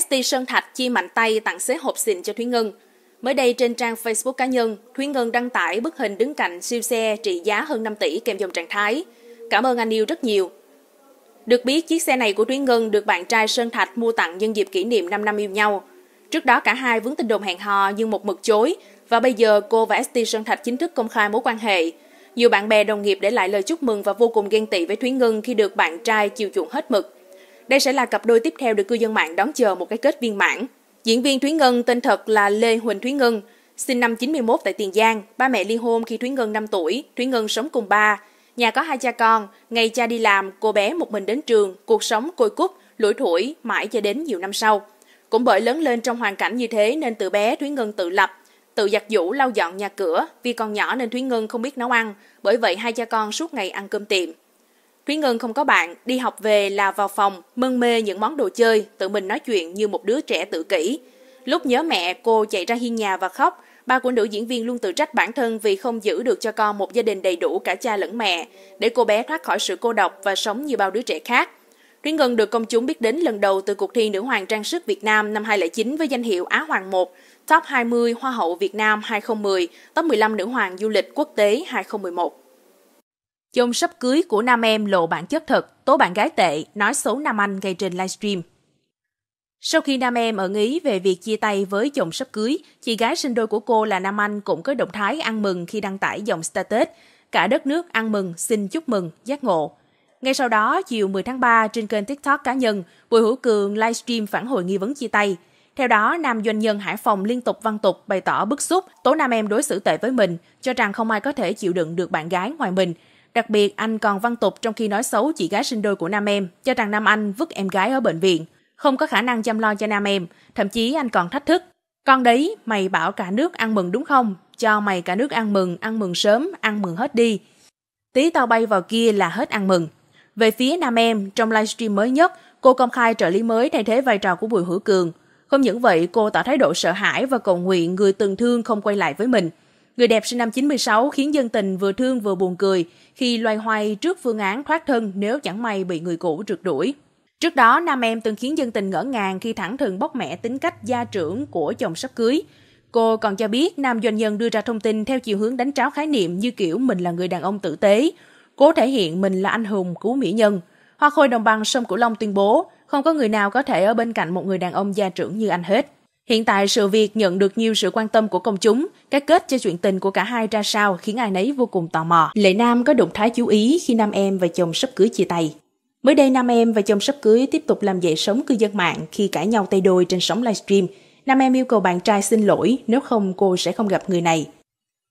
ST Sơn Thạch chi mạnh tay tặng xế hộp xịn cho Thúy Ngân. Mới đây trên trang Facebook cá nhân, Thúy Ngân đăng tải bức hình đứng cạnh siêu xe trị giá hơn 5 tỷ kèm dòng trạng thái. Cảm ơn anh yêu rất nhiều. Được biết, chiếc xe này của Thúy Ngân được bạn trai Sơn Thạch mua tặng nhân dịp kỷ niệm 5 năm yêu nhau. Trước đó cả hai vướng tin đồn hẹn hò nhưng một mực chối và bây giờ cô và ST Sơn Thạch chính thức công khai mối quan hệ. Nhiều bạn bè đồng nghiệp để lại lời chúc mừng và vô cùng ghen tị với Thúy Ngân khi được bạn trai chiều chuộng hết mực. Đây sẽ là cặp đôi tiếp theo được cư dân mạng đón chờ một cái kết viên mãn. Diễn viên Thúy Ngân tên thật là Lê Huỳnh Thúy Ngân, sinh năm 91 tại Tiền Giang, ba mẹ ly hôn khi Thúy Ngân 5 tuổi, Thúy Ngân sống cùng ba. Nhà có hai cha con, ngày cha đi làm, cô bé một mình đến trường, cuộc sống côi cút, lủi thủi mãi cho đến nhiều năm sau. Cũng bởi lớn lên trong hoàn cảnh như thế nên từ bé Thúy Ngân tự lập, tự giặt giũ lau dọn nhà cửa, vì còn nhỏ nên Thúy Ngân không biết nấu ăn, bởi vậy hai cha con suốt ngày ăn cơm tiệm. Thúy Ngân không có bạn, đi học về là vào phòng, mân mê những món đồ chơi, tự mình nói chuyện như một đứa trẻ tự kỷ. Lúc nhớ mẹ, cô chạy ra hiên nhà và khóc. Ba của nữ diễn viên luôn tự trách bản thân vì không giữ được cho con một gia đình đầy đủ cả cha lẫn mẹ, để cô bé thoát khỏi sự cô độc và sống như bao đứa trẻ khác. Thúy Ngân được công chúng biết đến lần đầu từ cuộc thi Nữ hoàng trang sức Việt Nam năm 2009 với danh hiệu Á Hoàng 1, Top 20 Hoa hậu Việt Nam 2010, Top 15 Nữ hoàng du lịch quốc tế 2011. Chồng sắp cưới của nam em lộ bản chất thật, tố bạn gái tệ, nói xấu nam anh ngay trên livestream. Sau khi nam em ở Ý về việc chia tay với chồng sắp cưới, chị gái sinh đôi của cô là Nam Anh cũng có động thái ăn mừng khi đăng tải dòng status. Cả đất nước ăn mừng, xin chúc mừng, giác ngộ. Ngay sau đó, chiều 10 tháng 3, trên kênh TikTok cá nhân, Bùi Hữu Cường livestream phản hồi nghi vấn chia tay. Theo đó, nam doanh nhân Hải Phòng liên tục văn tục bày tỏ bức xúc, tố nam em đối xử tệ với mình, cho rằng không ai có thể chịu đựng được bạn gái ngoài mình, Đặc biệt, anh còn văn tục trong khi nói xấu chị gái sinh đôi của nam em, cho rằng nam anh vứt em gái ở bệnh viện, không có khả năng chăm lo cho nam em, thậm chí anh còn thách thức. Con đấy, mày bảo cả nước ăn mừng đúng không? Cho mày cả nước ăn mừng, ăn mừng sớm, ăn mừng hết đi. Tí tao bay vào kia là hết ăn mừng. Về phía nam em, trong livestream mới nhất, cô công khai trợ lý mới thay thế vai trò của Bùi Hữu Cường. Không những vậy, cô tỏ thái độ sợ hãi và cầu nguyện người từng thương không quay lại với mình – Người đẹp sinh năm 96 khiến dân tình vừa thương vừa buồn cười khi loay hoay trước phương án thoát thân nếu chẳng may bị người cũ rượt đuổi. Trước đó, nam em từng khiến dân tình ngỡ ngàng khi thẳng thừng bóc mẽ tính cách gia trưởng của chồng sắp cưới. Cô còn cho biết nam doanh nhân đưa ra thông tin theo chiều hướng đánh tráo khái niệm như kiểu mình là người đàn ông tử tế, cố thể hiện mình là anh hùng cứu mỹ nhân. Hoa khôi đồng bằng sông Cửu Long tuyên bố không có người nào có thể ở bên cạnh một người đàn ông gia trưởng như anh hết. Hiện tại sự việc nhận được nhiều sự quan tâm của công chúng, cái kết cho chuyện tình của cả hai ra sao khiến ai nấy vô cùng tò mò. Lệ Nam có động thái chú ý khi nam em và chồng sắp cưới chia tay. Mới đây nam em và chồng sắp cưới tiếp tục làm dậy sống cư dân mạng khi cãi nhau tay đôi trên sóng livestream. Nam em yêu cầu bạn trai xin lỗi, nếu không cô sẽ không gặp người này.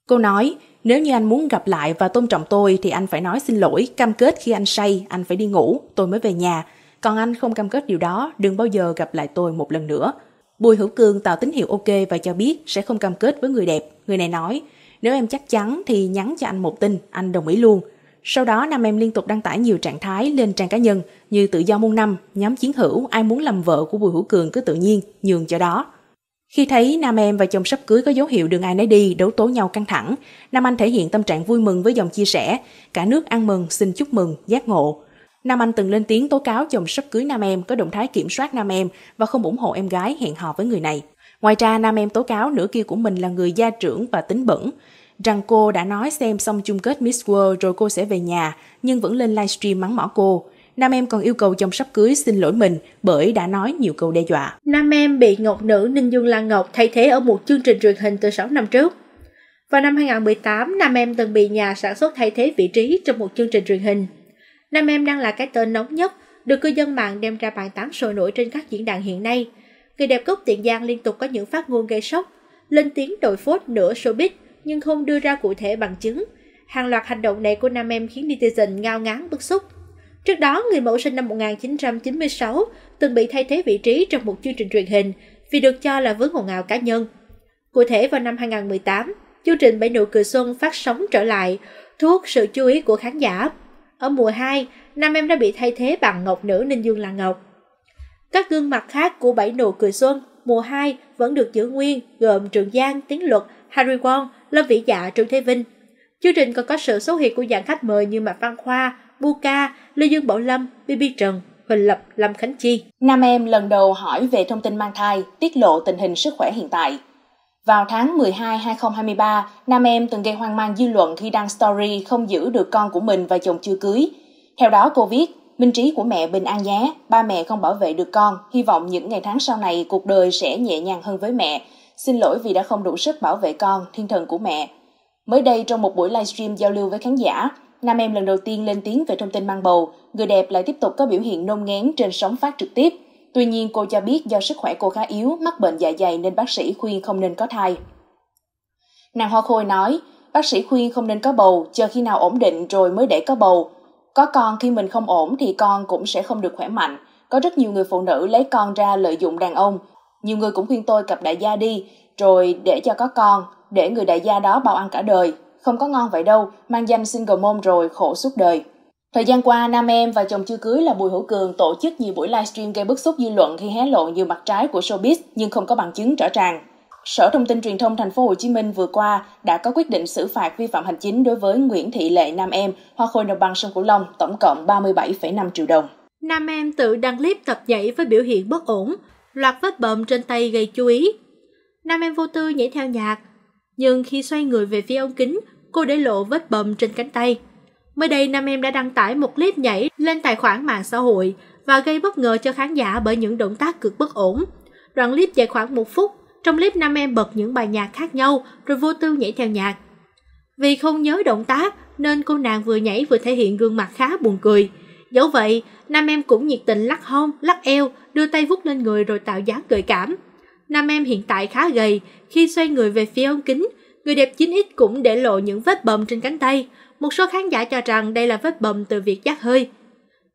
Cô nói, nếu như anh muốn gặp lại và tôn trọng tôi thì anh phải nói xin lỗi, cam kết khi anh say, anh phải đi ngủ, tôi mới về nhà. Còn anh không cam kết điều đó, đừng bao giờ gặp lại tôi một lần nữa. Bùi Hữu Cương tạo tín hiệu ok và cho biết sẽ không cam kết với người đẹp. Người này nói, nếu em chắc chắn thì nhắn cho anh một tin, anh đồng ý luôn. Sau đó nam em liên tục đăng tải nhiều trạng thái lên trang cá nhân như tự do môn năm, nhóm chiến hữu, ai muốn làm vợ của Bùi Hữu Cường cứ tự nhiên, nhường cho đó. Khi thấy nam em và chồng sắp cưới có dấu hiệu đường ai nấy đi, đấu tố nhau căng thẳng, nam anh thể hiện tâm trạng vui mừng với dòng chia sẻ, cả nước ăn mừng, xin chúc mừng, giác ngộ. Nam Anh từng lên tiếng tố cáo chồng sắp cưới nam em có động thái kiểm soát nam em và không ủng hộ em gái hẹn hò với người này. Ngoài ra, nam em tố cáo nửa kia của mình là người gia trưởng và tính bẩn, rằng cô đã nói xem xong chung kết Miss World rồi cô sẽ về nhà, nhưng vẫn lên livestream mắng mỏ cô. Nam em còn yêu cầu chồng sắp cưới xin lỗi mình bởi đã nói nhiều câu đe dọa. Nam em bị Ngọc Nữ Ninh Dương Lan Ngọc thay thế ở một chương trình truyền hình từ 6 năm trước. Vào năm 2018, Nam em từng bị nhà sản xuất thay thế vị trí trong một chương trình truyền hình. Nam em đang là cái tên nóng nhất, được cư dân mạng đem ra bàn tán sôi nổi trên các diễn đàn hiện nay. Người đẹp gốc Tiền Giang liên tục có những phát ngôn gây sốc, lên tiếng đội phốt nửa showbiz nhưng không đưa ra cụ thể bằng chứng. Hàng loạt hành động này của nam em khiến netizen ngao ngán bức xúc. Trước đó, người mẫu sinh năm 1996 từng bị thay thế vị trí trong một chương trình truyền hình vì được cho là vướng hồn ngào cá nhân. Cụ thể vào năm 2018, chương trình Bảy nụ cười xuân phát sóng trở lại, thu hút sự chú ý của khán giả ở mùa 2, nam em đã bị thay thế bằng Ngọc Nữ Ninh Dương là Ngọc. Các gương mặt khác của bảy nụ cười xuân mùa 2 vẫn được giữ nguyên gồm Trường Giang, Tiến Luật, Harry Won, Lâm Vĩ Dạ, Trương Thế Vinh. Chương trình còn có sự xuất hiện của dàn khách mời như Mạc Văn Khoa, Buka, Lê Dương Bảo Lâm, BB Trần, Huỳnh Lập, Lâm Khánh Chi. Nam em lần đầu hỏi về thông tin mang thai, tiết lộ tình hình sức khỏe hiện tại. Vào tháng 12 2023, nam em từng gây hoang mang dư luận khi đăng story không giữ được con của mình và chồng chưa cưới. Theo đó cô viết, minh trí của mẹ bình an nhé, ba mẹ không bảo vệ được con, hy vọng những ngày tháng sau này cuộc đời sẽ nhẹ nhàng hơn với mẹ. Xin lỗi vì đã không đủ sức bảo vệ con, thiên thần của mẹ. Mới đây trong một buổi livestream giao lưu với khán giả, nam em lần đầu tiên lên tiếng về thông tin mang bầu, người đẹp lại tiếp tục có biểu hiện nôn ngén trên sóng phát trực tiếp. Tuy nhiên cô cho biết do sức khỏe cô khá yếu, mắc bệnh dạ dày nên bác sĩ khuyên không nên có thai. Nàng Hoa Khôi nói, bác sĩ khuyên không nên có bầu, chờ khi nào ổn định rồi mới để có bầu. Có con khi mình không ổn thì con cũng sẽ không được khỏe mạnh. Có rất nhiều người phụ nữ lấy con ra lợi dụng đàn ông. Nhiều người cũng khuyên tôi cặp đại gia đi, rồi để cho có con, để người đại gia đó bao ăn cả đời. Không có ngon vậy đâu, mang danh single mom rồi khổ suốt đời. Thời gian qua, nam em và chồng chưa cưới là Bùi Hữu Cường tổ chức nhiều buổi livestream gây bức xúc dư luận khi hé lộ nhiều mặt trái của showbiz nhưng không có bằng chứng rõ ràng. Sở Thông tin Truyền thông Thành phố Hồ Chí Minh vừa qua đã có quyết định xử phạt vi phạm hành chính đối với Nguyễn Thị Lệ Nam Em, Hoa Khôi Đồng bằng Sông Cửu Long, tổng cộng 37,5 triệu đồng. Nam Em tự đăng clip tập nhảy với biểu hiện bất ổn, loạt vết bầm trên tay gây chú ý. Nam Em vô tư nhảy theo nhạc, nhưng khi xoay người về phía ống kính, cô để lộ vết bầm trên cánh tay. Mới đây, nam em đã đăng tải một clip nhảy lên tài khoản mạng xã hội và gây bất ngờ cho khán giả bởi những động tác cực bất ổn. Đoạn clip dài khoảng một phút, trong clip nam em bật những bài nhạc khác nhau rồi vô tư nhảy theo nhạc. Vì không nhớ động tác nên cô nàng vừa nhảy vừa thể hiện gương mặt khá buồn cười. Dẫu vậy, nam em cũng nhiệt tình lắc hông, lắc eo, đưa tay vút lên người rồi tạo dáng gợi cảm. Nam em hiện tại khá gầy, khi xoay người về phía ống kính, người đẹp 9X cũng để lộ những vết bầm trên cánh tay, một số khán giả cho rằng đây là vết bầm từ việc giác hơi.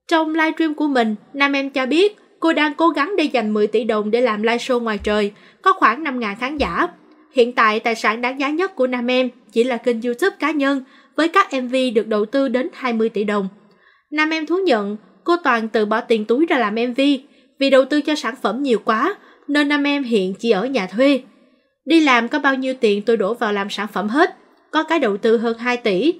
Trong livestream của mình, nam em cho biết cô đang cố gắng để dành 10 tỷ đồng để làm live show ngoài trời, có khoảng 5.000 khán giả. Hiện tại, tài sản đáng giá nhất của nam em chỉ là kênh YouTube cá nhân với các MV được đầu tư đến 20 tỷ đồng. Nam em thú nhận, cô toàn tự bỏ tiền túi ra làm MV vì đầu tư cho sản phẩm nhiều quá nên nam em hiện chỉ ở nhà thuê. Đi làm có bao nhiêu tiền tôi đổ vào làm sản phẩm hết, có cái đầu tư hơn 2 tỷ,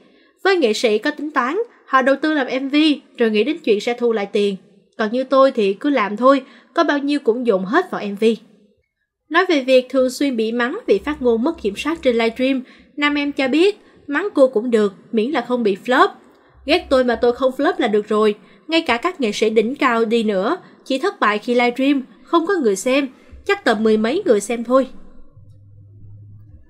với nghệ sĩ có tính toán, họ đầu tư làm MV rồi nghĩ đến chuyện sẽ thu lại tiền. Còn như tôi thì cứ làm thôi, có bao nhiêu cũng dùng hết vào MV. Nói về việc thường xuyên bị mắng vì phát ngôn mất kiểm soát trên livestream, nam em cho biết mắng cô cũng được, miễn là không bị flop. Ghét tôi mà tôi không flop là được rồi. Ngay cả các nghệ sĩ đỉnh cao đi nữa, chỉ thất bại khi livestream, không có người xem, chắc tầm mười mấy người xem thôi.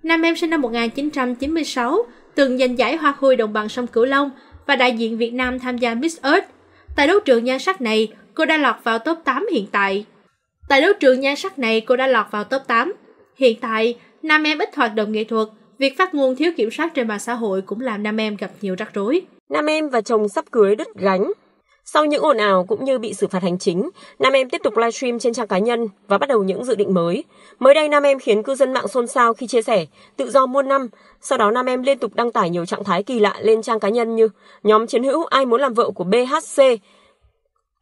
Nam em sinh năm 1996, từng giành giải hoa khôi đồng bằng sông Cửu Long và đại diện Việt Nam tham gia Miss Earth. Tại đấu trường nhan sắc này, cô đã lọt vào top 8 hiện tại. Tại đấu trường nhan sắc này, cô đã lọt vào top 8. Hiện tại, nam em ít hoạt động nghệ thuật, việc phát ngôn thiếu kiểm soát trên mạng xã hội cũng làm nam em gặp nhiều rắc rối. Nam em và chồng sắp cưới đứt gánh, sau những ồn ào cũng như bị xử phạt hành chính, nam em tiếp tục livestream trên trang cá nhân và bắt đầu những dự định mới. Mới đây nam em khiến cư dân mạng xôn xao khi chia sẻ tự do muôn năm, sau đó nam em liên tục đăng tải nhiều trạng thái kỳ lạ lên trang cá nhân như nhóm chiến hữu ai muốn làm vợ của BHC.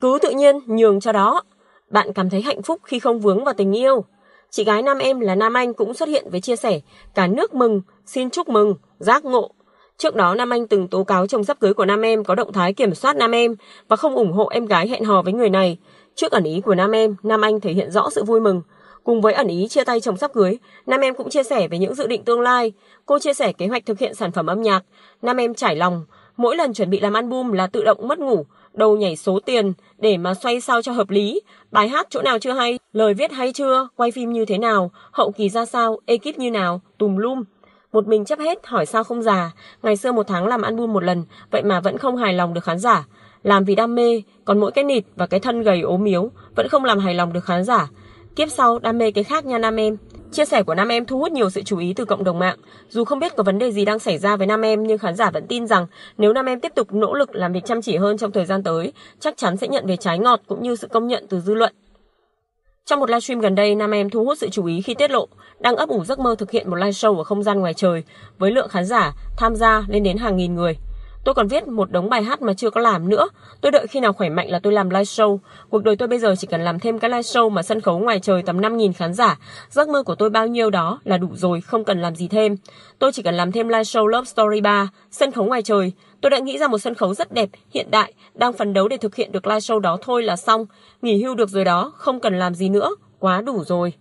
Cứ tự nhiên nhường cho đó. Bạn cảm thấy hạnh phúc khi không vướng vào tình yêu. Chị gái nam em là Nam Anh cũng xuất hiện với chia sẻ cả nước mừng, xin chúc mừng, giác ngộ, Trước đó Nam Anh từng tố cáo chồng sắp cưới của Nam em có động thái kiểm soát Nam em và không ủng hộ em gái hẹn hò với người này. Trước ẩn ý của Nam em, Nam Anh thể hiện rõ sự vui mừng. Cùng với ẩn ý chia tay chồng sắp cưới, Nam em cũng chia sẻ về những dự định tương lai. Cô chia sẻ kế hoạch thực hiện sản phẩm âm nhạc. Nam em trải lòng, mỗi lần chuẩn bị làm album là tự động mất ngủ, đầu nhảy số tiền để mà xoay sao cho hợp lý, bài hát chỗ nào chưa hay, lời viết hay chưa, quay phim như thế nào, hậu kỳ ra sao, ekip như nào, tùm lum một mình chấp hết hỏi sao không già, ngày xưa một tháng làm ăn buôn một lần, vậy mà vẫn không hài lòng được khán giả. Làm vì đam mê, còn mỗi cái nịt và cái thân gầy ốm miếu vẫn không làm hài lòng được khán giả. Kiếp sau đam mê cái khác nha nam em. Chia sẻ của nam em thu hút nhiều sự chú ý từ cộng đồng mạng. Dù không biết có vấn đề gì đang xảy ra với nam em nhưng khán giả vẫn tin rằng nếu nam em tiếp tục nỗ lực làm việc chăm chỉ hơn trong thời gian tới, chắc chắn sẽ nhận về trái ngọt cũng như sự công nhận từ dư luận. Trong một livestream gần đây, nam em thu hút sự chú ý khi tiết lộ đang ấp ủ giấc mơ thực hiện một live show ở không gian ngoài trời với lượng khán giả tham gia lên đến hàng nghìn người. Tôi còn viết một đống bài hát mà chưa có làm nữa. Tôi đợi khi nào khỏe mạnh là tôi làm live show. Cuộc đời tôi bây giờ chỉ cần làm thêm cái live show mà sân khấu ngoài trời tầm 5.000 khán giả. Giấc mơ của tôi bao nhiêu đó là đủ rồi, không cần làm gì thêm. Tôi chỉ cần làm thêm live show Love Story 3, sân khấu ngoài trời. Tôi đã nghĩ ra một sân khấu rất đẹp, hiện đại, đang phấn đấu để thực hiện được live show đó thôi là xong. Nghỉ hưu được rồi đó, không cần làm gì nữa, quá đủ rồi.